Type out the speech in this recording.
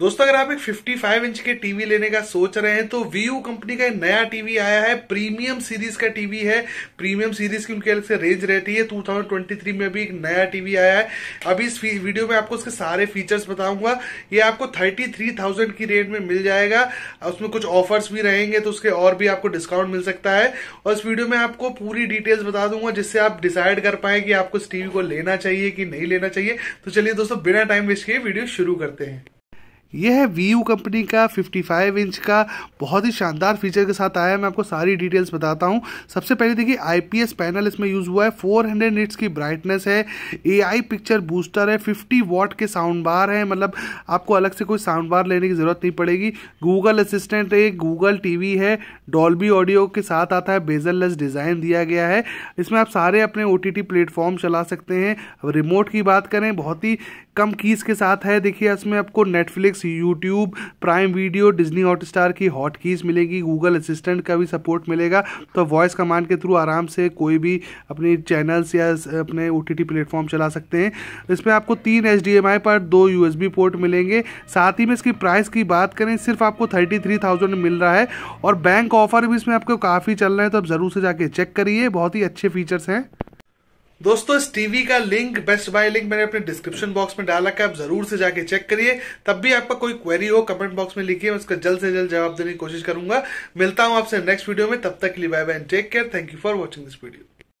दोस्तों अगर आप एक 55 इंच के टीवी लेने का सोच रहे हैं तो वीयू कंपनी का एक नया टीवी आया है प्रीमियम सीरीज का टीवी है प्रीमियम सीरीज की उनकी अलग से रेंज रहती है 2023 में भी एक नया टीवी आया है अभी इस वीडियो में आपको उसके सारे फीचर्स बताऊंगा ये आपको 33,000 की रेंज में मिल जाएगा उसमें कुछ ऑफर्स भी रहेंगे तो उसके और भी आपको डिस्काउंट मिल सकता है और इस वीडियो में आपको पूरी डिटेल्स बता दूंगा जिससे आप डिसाइड कर पाए कि आपको इस टीवी को लेना चाहिए कि नहीं लेना चाहिए तो चलिए दोस्तों बिना टाइम वेस्ट किए वीडियो शुरू करते हैं यह है वी कंपनी का 55 इंच का बहुत ही शानदार फीचर के साथ आया है मैं आपको सारी डिटेल्स बताता हूँ सबसे पहले देखिए आईपीएस पैनल इसमें यूज़ हुआ है 400 हंड्रेड निट्स की ब्राइटनेस है एआई पिक्चर बूस्टर है 50 वॉट के साउंड बार है मतलब आपको अलग से कोई साउंड बार लेने की ज़रूरत नहीं पड़ेगी गूगल असिस्टेंट है गूगल टी है डॉल्बी ऑडियो के साथ आता है बेजरलेस डिज़ाइन दिया गया है इसमें आप सारे अपने ओ टी प्लेटफॉर्म चला सकते हैं अब रिमोट की बात करें बहुत ही कम कीज़ के साथ है देखिए इसमें आपको Netflix YouTube prime video Disney Hotstar की हॉट कीज़ मिलेगी गूगल असिस्टेंट का भी सपोर्ट मिलेगा तो वॉइस कमांड के थ्रू आराम से कोई भी अपने चैनल्स या अपने ओ टी प्लेटफॉर्म चला सकते हैं इसमें आपको तीन एच पर दो यू पोर्ट मिलेंगे साथ ही में इसकी प्राइस की बात करें सिर्फ आपको थर्टी थ्री थाउजेंड मिल रहा है और बैंक ऑफर भी इसमें आपको काफ़ी चल रहे हैं तो आप ज़रूर से जाके चेक करिए बहुत ही अच्छे फीचर्स हैं दोस्तों इस टीवी का लिंक बेस्ट बाय लिंक मैंने अपने डिस्क्रिप्शन बॉक्स में डाला है आप जरूर से जाके चेक करिए तब भी आपका कोई क्वेरी हो कमेंट बॉक्स में लिखिए मैं उसका जल्द से जल्द जवाब देने की कोशिश करूंगा मिलता हूं आपसे नेक्स्ट वीडियो में तब तक के लिए bye bye take care thank you for watching this video